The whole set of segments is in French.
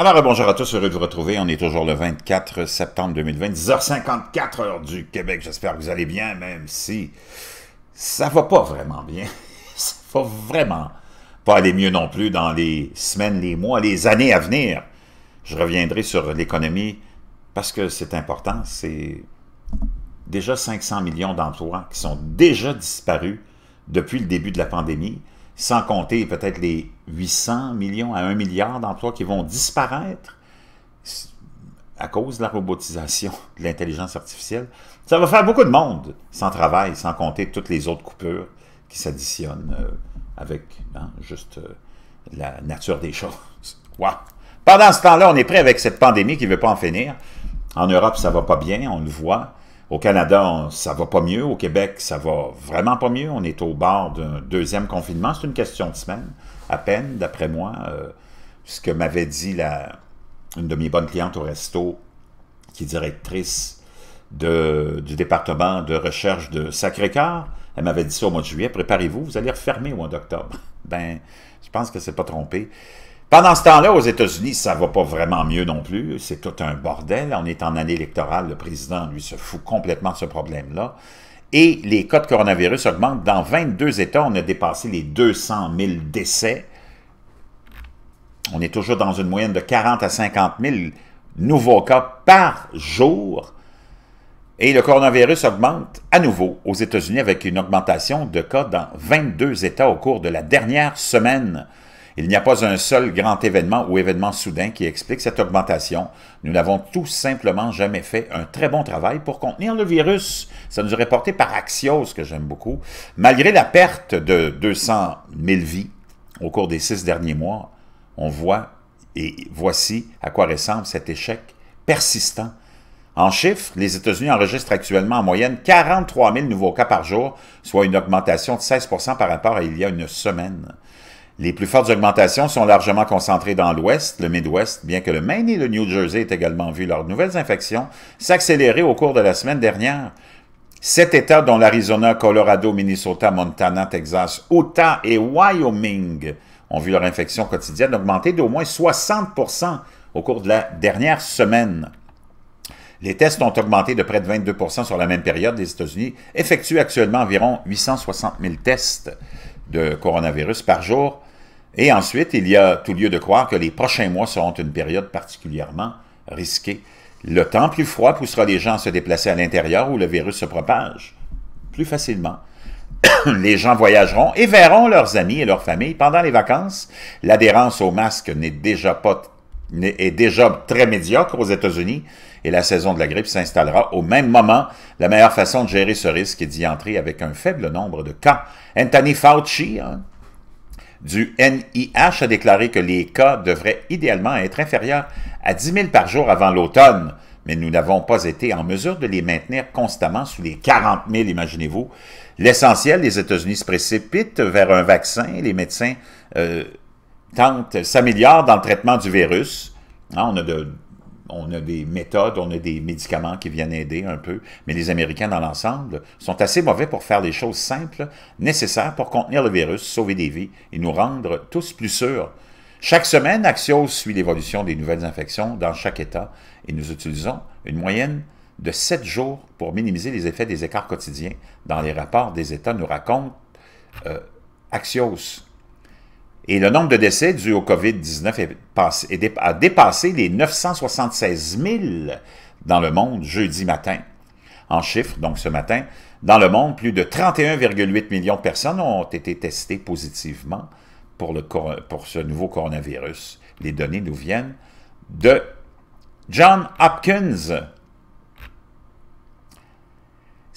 Alors, bonjour à tous, heureux de vous retrouver. On est toujours le 24 septembre 2020, 10h54 heure du Québec. J'espère que vous allez bien, même si ça va pas vraiment bien. ça va vraiment pas aller mieux non plus dans les semaines, les mois, les années à venir. Je reviendrai sur l'économie parce que c'est important. C'est déjà 500 millions d'emplois qui sont déjà disparus depuis le début de la pandémie sans compter peut-être les 800 millions à 1 milliard d'emplois qui vont disparaître à cause de la robotisation, de l'intelligence artificielle. Ça va faire beaucoup de monde sans travail, sans compter toutes les autres coupures qui s'additionnent euh, avec hein, juste euh, la nature des choses. Pendant ce temps-là, on est prêt avec cette pandémie qui ne veut pas en finir. En Europe, ça ne va pas bien, on le voit. Au Canada, ça va pas mieux. Au Québec, ça va vraiment pas mieux. On est au bord d'un deuxième confinement. C'est une question de semaine, à peine, d'après moi. Euh, ce que m'avait dit la, une de mes bonnes clientes au resto, qui est directrice de, du département de recherche de Sacré-Cœur, elle m'avait dit ça au mois de juillet, préparez-vous, vous allez refermer au mois d'octobre. Ben, je pense que c'est pas trompé. Pendant ce temps-là, aux États-Unis, ça ne va pas vraiment mieux non plus. C'est tout un bordel. On est en année électorale. Le président, lui, se fout complètement de ce problème-là. Et les cas de coronavirus augmentent. Dans 22 États, on a dépassé les 200 000 décès. On est toujours dans une moyenne de 40 à 50 000 nouveaux cas par jour. Et le coronavirus augmente à nouveau aux États-Unis avec une augmentation de cas dans 22 États au cours de la dernière semaine. Il n'y a pas un seul grand événement ou événement soudain qui explique cette augmentation. Nous n'avons tout simplement jamais fait un très bon travail pour contenir le virus. Ça nous aurait porté par Axios, que j'aime beaucoup. Malgré la perte de 200 000 vies au cours des six derniers mois, on voit et voici à quoi ressemble cet échec persistant. En chiffres, les États-Unis enregistrent actuellement en moyenne 43 000 nouveaux cas par jour, soit une augmentation de 16 par rapport à il y a une semaine. Les plus fortes augmentations sont largement concentrées dans l'Ouest, le Midwest, bien que le Maine et le New Jersey aient également vu leurs nouvelles infections s'accélérer au cours de la semaine dernière. Sept États, dont l'Arizona, Colorado, Minnesota, Montana, Texas, Utah et Wyoming, ont vu leur infection quotidienne augmenter d'au moins 60 au cours de la dernière semaine. Les tests ont augmenté de près de 22 sur la même période. Les États-Unis effectuent actuellement environ 860 000 tests de coronavirus par jour, et ensuite, il y a tout lieu de croire que les prochains mois seront une période particulièrement risquée. Le temps plus froid poussera les gens à se déplacer à l'intérieur où le virus se propage plus facilement. les gens voyageront et verront leurs amis et leurs familles pendant les vacances. L'adhérence au masque n'est déjà pas est déjà très médiocre aux États-Unis et la saison de la grippe s'installera au même moment. La meilleure façon de gérer ce risque est d'y entrer avec un faible nombre de cas. Anthony Fauci, hein, du NIH a déclaré que les cas devraient idéalement être inférieurs à 10 000 par jour avant l'automne, mais nous n'avons pas été en mesure de les maintenir constamment sous les 40 000, imaginez-vous. L'essentiel, les États-Unis se précipitent vers un vaccin les médecins euh, tentent, s'améliorent dans le traitement du virus. Hein, on a de on a des méthodes, on a des médicaments qui viennent aider un peu, mais les Américains dans l'ensemble sont assez mauvais pour faire les choses simples nécessaires pour contenir le virus, sauver des vies et nous rendre tous plus sûrs. Chaque semaine, Axios suit l'évolution des nouvelles infections dans chaque État et nous utilisons une moyenne de sept jours pour minimiser les effets des écarts quotidiens dans les rapports des États, nous raconte euh, Axios. Et le nombre de décès dus au COVID-19 a dépassé les 976 000 dans le monde jeudi matin. En chiffres, donc ce matin, dans le monde, plus de 31,8 millions de personnes ont été testées positivement pour, le, pour ce nouveau coronavirus. Les données nous viennent de John Hopkins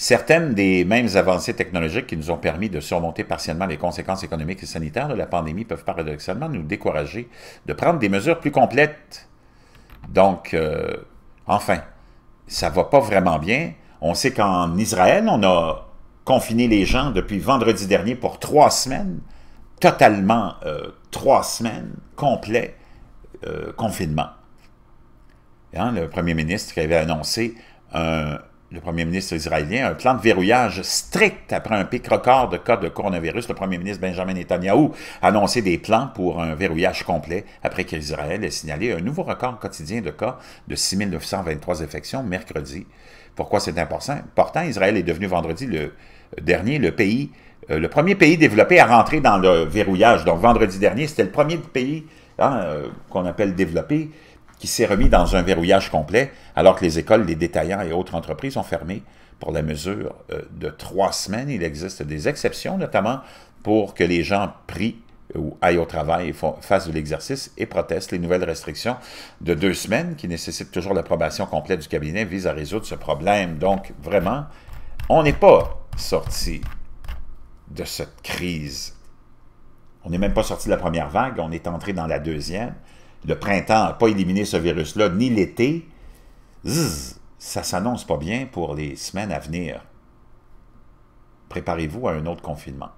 Certaines des mêmes avancées technologiques qui nous ont permis de surmonter partiellement les conséquences économiques et sanitaires de la pandémie peuvent paradoxalement nous décourager de prendre des mesures plus complètes. Donc, euh, enfin, ça va pas vraiment bien. On sait qu'en Israël, on a confiné les gens depuis vendredi dernier pour trois semaines, totalement euh, trois semaines, complet euh, confinement. Hein, le premier ministre avait annoncé un le premier ministre israélien, un plan de verrouillage strict après un pic record de cas de coronavirus. Le premier ministre Benjamin Netanyahu a annoncé des plans pour un verrouillage complet après qu'Israël ait signalé un nouveau record quotidien de cas de 6 923 infections mercredi. Pourquoi c'est important? Pourtant, Israël est devenu vendredi le dernier, le pays, euh, le premier pays développé à rentrer dans le verrouillage. Donc vendredi dernier, c'était le premier pays hein, euh, qu'on appelle développé qui s'est remis dans un verrouillage complet, alors que les écoles, les détaillants et autres entreprises ont fermé pour la mesure euh, de trois semaines. Il existe des exceptions, notamment pour que les gens prient ou aillent au travail fassent de l'exercice et protestent. Les nouvelles restrictions de deux semaines, qui nécessitent toujours l'approbation complète du cabinet, visent à résoudre ce problème. Donc, vraiment, on n'est pas sorti de cette crise. On n'est même pas sorti de la première vague, on est entré dans la deuxième le printemps n'a pas éliminé ce virus-là, ni l'été, ça s'annonce pas bien pour les semaines à venir. Préparez-vous à un autre confinement.